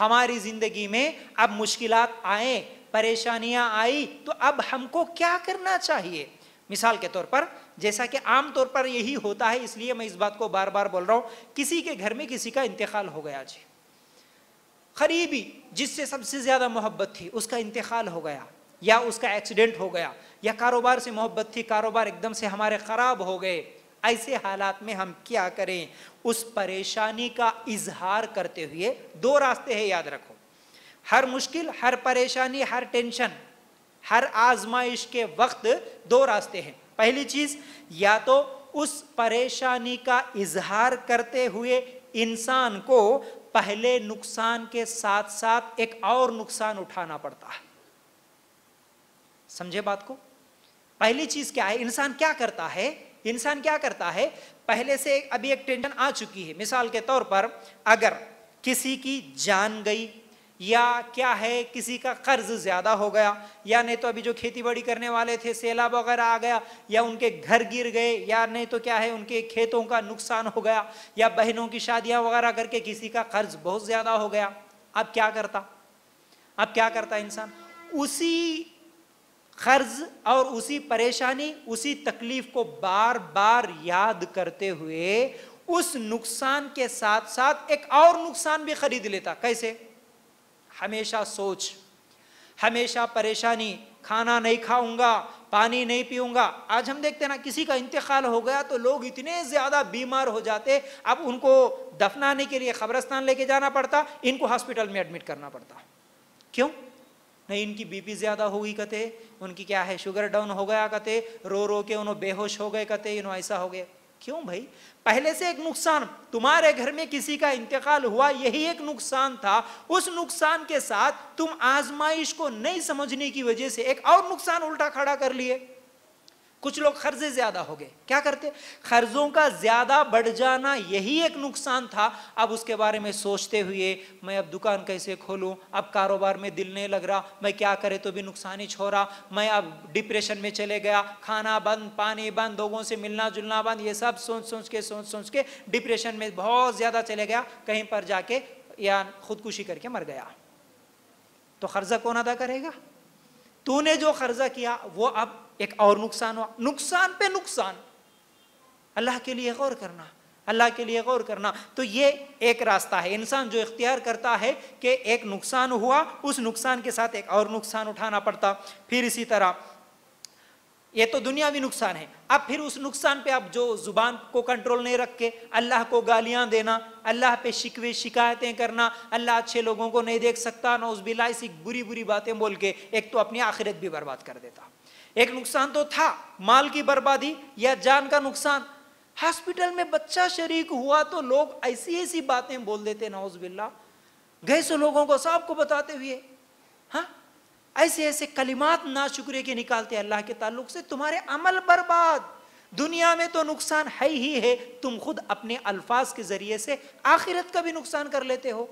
हमारी जिंदगी में अब मुश्किल आए परेशानियां आई तो अब हमको क्या करना चाहिए मिसाल के तौर पर जैसा कि आम तौर पर यही होता है इसलिए मैं इस बात को बार बार बोल रहा हूँ किसी के घर में किसी का इंतकाल हो गया जी करीबी जिससे सबसे ज़्यादा मोहब्बत थी उसका इंतकाल हो गया या उसका एक्सीडेंट हो गया या कारोबार से मोहब्बत थी कारोबार एकदम से हमारे ख़राब हो गए ऐसे हालात में हम क्या करें उस परेशानी का इजहार करते हुए दो रास्ते हैं याद रखो हर मुश्किल हर परेशानी हर टेंशन हर आजमाइश के वक्त दो रास्ते हैं पहली चीज़ या तो उस परेशानी का इजहार करते हुए इंसान को पहले नुकसान के साथ साथ एक और नुकसान उठाना पड़ता है समझे बात को पहली चीज क्या है इंसान क्या करता है इंसान क्या करता है पहले से अभी एक टेंशन आ चुकी है मिसाल के तौर पर अगर किसी की जान गई या क्या है किसी का कर्ज ज़्यादा हो गया या नहीं तो अभी जो खेती बाड़ी करने वाले थे सैलाब वगैरह आ गया या उनके घर गिर गए या नहीं तो क्या है उनके खेतों का नुकसान हो गया या बहनों की शादियां वगैरह करके किसी का कर्ज बहुत ज़्यादा हो गया अब क्या करता अब क्या करता इंसान उसी कर्ज और उसी परेशानी उसी तकलीफ को बार बार याद करते हुए उस नुकसान के साथ साथ एक और नुकसान भी खरीद लेता कैसे हमेशा सोच हमेशा परेशानी खाना नहीं खाऊंगा पानी नहीं पीऊंगा आज हम देखते हैं ना किसी का इंतकाल हो गया तो लोग इतने ज़्यादा बीमार हो जाते अब उनको दफनाने के लिए खबरस्तान लेके जाना पड़ता इनको हॉस्पिटल में एडमिट करना पड़ता क्यों नहीं इनकी बीपी ज़्यादा हो गई कते उनकी क्या है शुगर डाउन हो गया कते रो रो के उन्होंने बेहोश हो गए कते इन्हों ऐसा हो गया क्यों भाई पहले से एक नुकसान तुम्हारे घर में किसी का इंतकाल हुआ यही एक नुकसान था उस नुकसान के साथ तुम आजमाइश को नहीं समझने की वजह से एक और नुकसान उल्टा खड़ा कर लिए कुछ लोग कर्जे ज़्यादा हो गए क्या करते कर्ज़ों का ज़्यादा बढ़ जाना यही एक नुकसान था अब उसके बारे में सोचते हुए मैं अब दुकान कैसे खोलूँ अब कारोबार में दिल नहीं लग रहा मैं क्या करे तो भी नुकसान ही छोड़ा मैं अब डिप्रेशन में चले गया खाना बंद पानी बंद लोगों से मिलना जुलना बंद ये सब सोच सोच के सोच सोच के डिप्रेशन में बहुत ज़्यादा चले गया कहीं पर जाके या खुदकुशी करके मर गया तो कर्जा कौन अदा करेगा तूने जो कर्जा किया वो अब एक और नुकसान हुआ नुकसान पे नुकसान अल्लाह के लिए गौर करना अल्लाह के लिए गौर करना तो ये एक रास्ता है इंसान जो इख्तियार करता है कि एक नुकसान हुआ उस नुकसान के साथ एक और नुकसान उठाना पड़ता फिर इसी तरह ये तो दुनियावी नुकसान है अब फिर उस नुकसान पे आप जो जुबान को कंट्रोल नहीं रख के अल्लाह को गालियां देना अल्लाह पे शिकवे शिकायतें करना अल्लाह अच्छे लोगों को नहीं देख सकता ना उस बिला इसी बुरी बुरी बातें बोल के एक तो अपनी आखिरत भी बर्बाद कर देता एक नुकसान तो था माल की बर्बादी या जान का नुकसान हॉस्पिटल में बच्चा शरीक हुआ तो लोग ऐसी ऐसी बातें बोल देते नाउज बिल्ला गए सो लोगों को सबको बताते हुए हाँ ऐसे ऐसे कलिमात ना शुक्र के निकालते अल्लाह के ताल्लुक से तुम्हारे अमल बर्बाद दुनिया में तो नुकसान है ही है तुम खुद अपने अल्फाज के ज़रिए से आखिरत का भी नुकसान कर लेते हो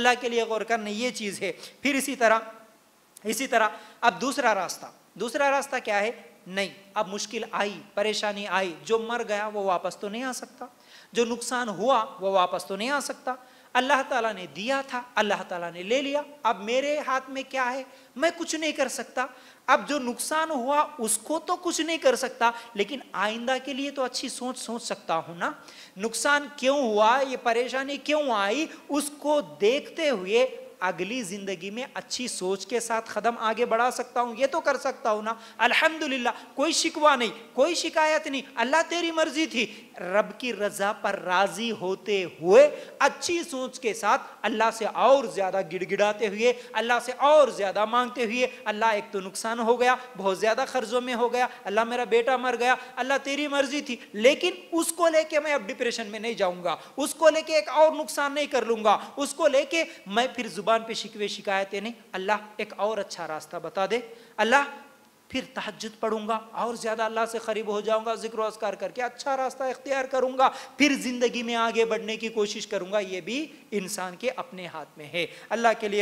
अल्लाह के लिए गौर करना ये चीज़ है फिर इसी तरह इसी तरह अब दूसरा रास्ता दूसरा रास्ता क्या है नहीं अब मुश्किल आई परेशानी आई जो मर गया वो वापस तो नहीं आ सकता जो नुकसान हुआ वो वापस तो नहीं आ सकता अल्लाह ताला ने दिया था अल्लाह ताला ने ले लिया अब मेरे हाथ में क्या है मैं कुछ नहीं कर सकता अब जो नुकसान हुआ उसको तो कुछ नहीं कर सकता लेकिन आइंदा के लिए तो अच्छी सोच सोच सकता हूँ ना नुकसान क्यों हुआ ये परेशानी क्यों आई उसको देखते हुए अगली ज़िंदगी में अच्छी सोच के साथ कदम आगे बढ़ा सकता हूँ ये तो कर सकता हूँ ना अल्हम्दुलिल्लाह कोई शिकवा नहीं कोई शिकायत नहीं अल्लाह तेरी मर्जी थी रब की रज़ा पर राज़ी होते हुए अच्छी सोच के साथ अल्लाह से और ज़्यादा गिड़गिड़ाते हुए अल्लाह से और ज़्यादा मांगते हुए अल्लाह एक तो नुकसान हो गया बहुत ज़्यादा कर्ज़ों में हो गया अल्लाह मेरा बेटा मर गया अल्लाह तेरी मर्जी थी लेकिन उसको लेके मैं अब डिप्रेशन में नहीं जाऊँगा उसको लेके एक और नुकसान नहीं कर लूंगा उसको लेके मैं फिर ज़ुबान पे शिकवे शिकायतें नहीं अल्लाह एक और अच्छा रास्ता बता दे अल्लाह फिर तहजद पढ़ूंगा और ज़्यादा अल्लाह से करीब हो जाऊंगा जिक्र असकार करके अच्छा रास्ता इख्तियार करूंगा फिर ज़िंदगी में आगे बढ़ने की कोशिश करूंगा ये भी इंसान के अपने हाथ में है अल्लाह के लिए